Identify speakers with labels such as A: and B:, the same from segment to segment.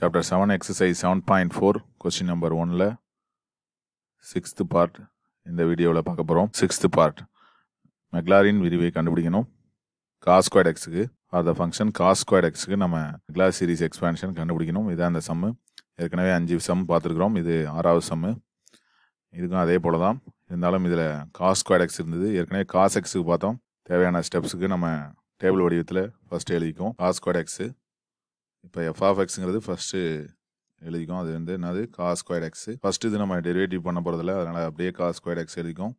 A: chapter seven exercise seven point four question number ஒனில் sixth part இந்த வீடியோவில் பார்க்க போகிறோம் சிக்ஸ்த்து பார்ட் மெக்லாரின் விரிவை கண்டுபிடிக்கணும் காஸ்குவாட் எக்ஸுக்கு ஆர் த ஃபங்க்ஷன் காஸ்குவாட் எக்ஸுக்கு நம்ம மெக்லார் சீரிஸ் எக்ஸ்பேன்ஷன் கண்டுபிடிக்கணும் இதான் அந்த சம்மு ஏற்கனவே அஞ்சு சம் பார்த்துருக்குறோம் இது ஆறாவது சம்மு இதுக்கும் அதே போல் தான் இருந்தாலும் இதில் காஸ் குவாடெக்ஸ் இருந்தது ஏற்கனவே காஸ் எக்ஸுக்கு பார்த்தோம் தேவையான ஸ்டெப்ஸுக்கு நம்ம டேபிள் வடிவத்தில் ஃபஸ்ட்டு எழுதிக்கும் காஸ் குவாடெக்ஸு இப்போ எஃப் ஆஃப் எக்ஸுங்கிறது ஃபஸ்ட்டு எழுதிக்கும் அது வந்து என்னது காஸ் ஸ்கொயர் எக்ஸு ஃபஸ்ட்டு இது நம்ம டெரிவேட்டிவ் பண்ண போகிறதில்ல அதனால் அப்படியே காஸ் ஸ்கொயர் எக்ஸ் எழுதிக்கும்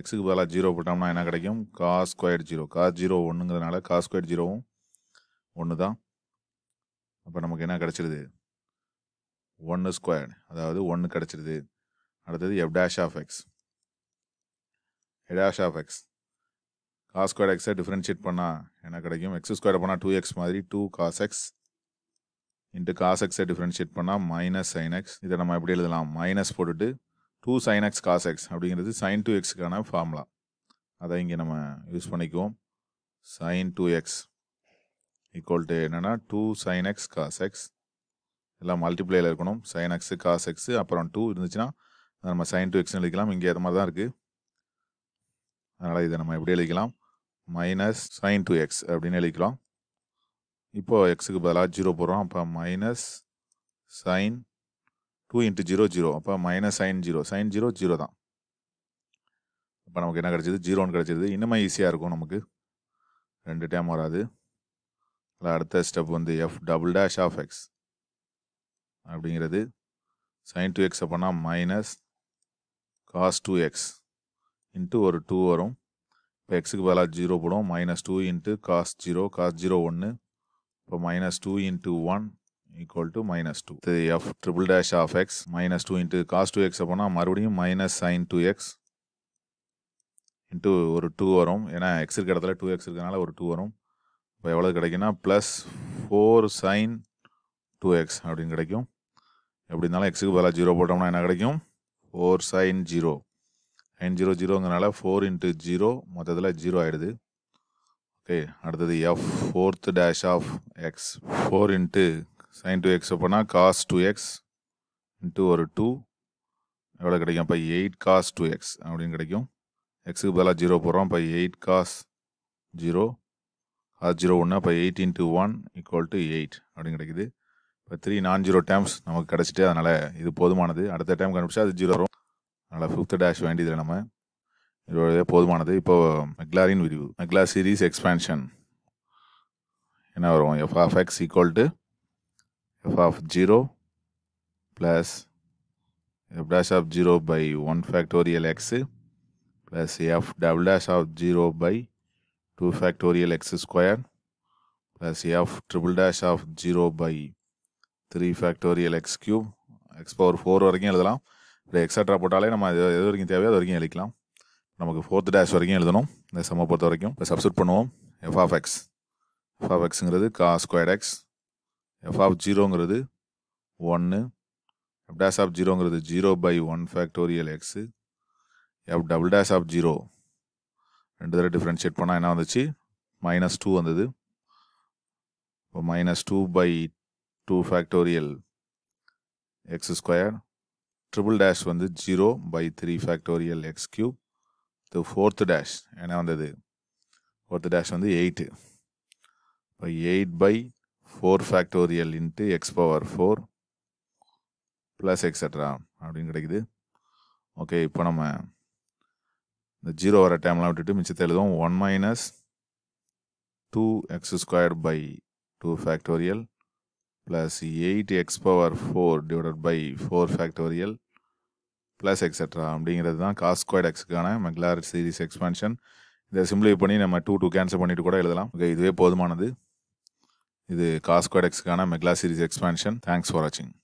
A: எக்ஸுக்கு பதிலாக ஜீரோ போட்டோம்னா என்ன கிடைக்கும் cos square zero cos zero ஒன்றுங்கிறதுனால காஸ் ஸ்கொயர் ஜீரோவும் ஒன்று தான் அப்போ நமக்கு என்ன கிடச்சிருது ஒன்று ஸ்கொயர் அதாவது ஒன்று கிடச்சிருது அடுத்தது எஃப் டேஷ் ஆஃப் எக்ஸ் எடாஷ் ஆஃப் எக்ஸ் காஸ் ஸ்கொயர் எக்ஸை டிஃப்ரென்ஷியேட் பண்ணால் என்ன கிடைக்கும் எக்ஸ் ஸ்கொயர் பண்ணால் டூ எக்ஸ் மாதிரி two cos X into cos எக்ஸை டிஃப்ரென்ஷியேட் பண்ணால் மைனஸ் சைன் எக்ஸ் இதை நம்ம எப்படி எழுதலாம் மைனஸ் போட்டுட்டு two sine X cos X அப்படிங்கிறது சைன் டூ எக்ஸுக்கான ஃபார்முலா அதை இங்கே நம்ம யூஸ் பண்ணிக்குவோம் sine two X equal to என்னென்னா two sine X cos X எல்லாம் மல்டிப்ளேயில் இருக்கணும் சைன் எக்ஸு காஸ் எக்ஸு அப்புறம் டூ இருந்துச்சுன்னா நம்ம சைன் டூ எக்ஸ்னு எழுதிக்கலாம் இங்கே அது மாதிரி தான் இருக்குது அதனால் இதை நம்ம எப்படி எழுதிக்கலாம் மைனஸ் சைன் டூ எக்ஸ் அப்படின்னு எழுதிக்கலாம் இப்போ எக்ஸுக்கு பதிலாக ஜீரோ போகிறோம் அப்போ minus sine two into zero zero அப்போ minus sine zero sine zero zero தான் இப்போ நமக்கு என்ன கிடச்சிது ஜீரோன்னு கிடச்சிது இன்னுமே ஈஸியாக இருக்கும் நமக்கு ரெண்டு டைம் வராது அதில் அடுத்த ஸ்டெப் வந்து F double dash of X அப்படிங்கிறது சைன் டூ எக்ஸ் அப்போனா minus cos two X into ஒரு டூ வரும் இப்போ எக்ஸுக்கு பதிலாக ஜீரோ போடும் minus two into cos zero cos zero ஒன்று இப்போ minus two into one equal to minus two இது F triple dash of X minus two into cos two X போனால் மறுபடியும் minus sine two X into ஒரு two வரும் ஏன்னா X இருக்க இடத்துல டூ எக்ஸ் இருக்கிறனால ஒரு டூ வரும் இப்போ எவ்வளோ கிடைக்குன்னா plus four sine two x அப்படின்னு கிடைக்கும் எப்படி இருந்தாலும் எக்ஸுக்கு பதிலாக ஜீரோ போட்டோம்னா என்ன கிடைக்கும் four sine zero sine zero ஜீரோங்கிறனால ஃபோர் இன்ட்டு ஜீரோ மொத்தத்தில் ஜீரோ ஆகிடுது ஓகே அடுத்தது f fourth dash of x four into sine two X போனால் காஸ் டூ எக்ஸ் இன்ட்டு ஒரு டூ எவ்வளோ கிடைக்கும் இப்போ எயிட் காஸ் டூ எக்ஸ் அப்படின்னு கிடைக்கும் எக்ஸுக்கு பதிலாக ஜீரோ போடுறோம் இப்போ eight cos zero cos zero ஒன்று அப்போ eight into one equal to eight அப்படின்னு கிடைக்குது இப்போ த்ரீ நான் ஜீரோ டைம்ஸ் நமக்கு கிடச்சிட்டு அதனால் இது போதுமானது அடுத்த டைம் கண்டுபிடிச்சா அது ஜீரோ வரும் அதனால் ஃபிஃப்த்து டேஷ் வேண்டியதில்லை நம்ம இதோடய போதுமானது இப்போ மெக்லாரின் விரிவு மெக்லா சீரீஸ் எக்ஸ்பேன்ஷன் என்ன வரும் f of x equal to f of zero plus f dash of zero by one factorial x plus f double dash of zero by two factorial x square plus f triple dash of zero by three factorial x cube x power four வரைக்கும் எழுதலாம் இப்போ extra போட்டாலே நம்ம எது எது வரைக்கும் தேவையோ அது வரைக்கும் எழுதிக்கலாம் நமக்கு ஃபோர்த் டேஷ் வரைக்கும் எழுதணும் இந்த செம்மை பொறுத்த வரைக்கும் இப்போ சப்ஸ்டியூட் பண்ணுவோம் f of x f of எக்ஸுங்கிறது cos square x f of ஜீரோங்கிறது ஒன்று எஃப் டேஷ் ஆஃப் ஜீரோங்கிறது zero by one factorial x f double dash of zero ரெண்டு தடவை டிஃப்ரென்ஷியேட் பண்ணால் என்ன வந்துச்சு மைனஸ் டூ வந்தது இப்போ minus two by two factorial x square triple dash வந்து zero by three factorial x cube இது ஃபோர்த்து டேஷ் என்ன வந்தது ஃபோர்த்து டேஷ் வந்து எயிட்டு இப்போ eight by four factorial into x power four plus extra அப்படின்னு கிடைக்குது ஓகே இப்போ நம்ம இந்த ஜீரோ வர டைம்லாம் விட்டுட்டு மிச்சத்தை எழுதுவோம் one minus two x square by two factorial plus eight x power four divided by four factorial plus etcetera அப்படிங்கிறது தான் காஸ் எக்ஸுக்கான மெக்லார் சீரிஸ் எக்ஸ்பென்ஷன் இதை சிம்பிளிஃபை பண்ணி நம்ம டூ டூ கேன்சல் பண்ணிட்டு கூட எழுதலாம் ஓகே இதுவே போதுமானது இது காஸ் எக்ஸுக்கான Maclaurin series expansion thanks for வாட்சிங்